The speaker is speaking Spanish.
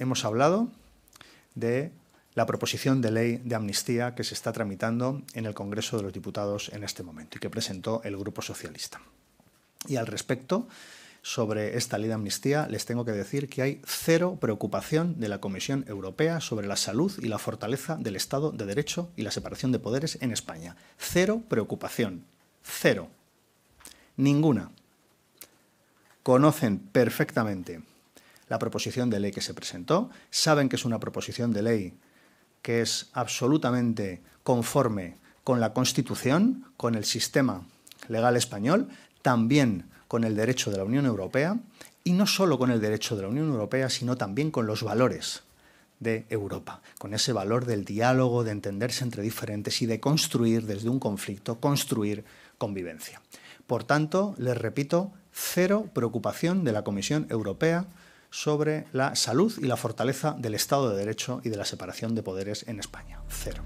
hemos hablado de la proposición de ley de amnistía que se está tramitando en el Congreso de los Diputados en este momento y que presentó el Grupo Socialista. Y al respecto, sobre esta ley de amnistía, les tengo que decir que hay cero preocupación de la Comisión Europea sobre la salud y la fortaleza del Estado de Derecho y la separación de poderes en España. Cero preocupación. Cero. Ninguna. Conocen perfectamente la proposición de ley que se presentó, saben que es una proposición de ley que es absolutamente conforme con la Constitución, con el sistema legal español, también con el derecho de la Unión Europea, y no solo con el derecho de la Unión Europea, sino también con los valores de Europa, con ese valor del diálogo, de entenderse entre diferentes y de construir desde un conflicto, construir convivencia. Por tanto, les repito, cero preocupación de la Comisión Europea sobre la salud y la fortaleza del Estado de Derecho y de la separación de poderes en España. Cero.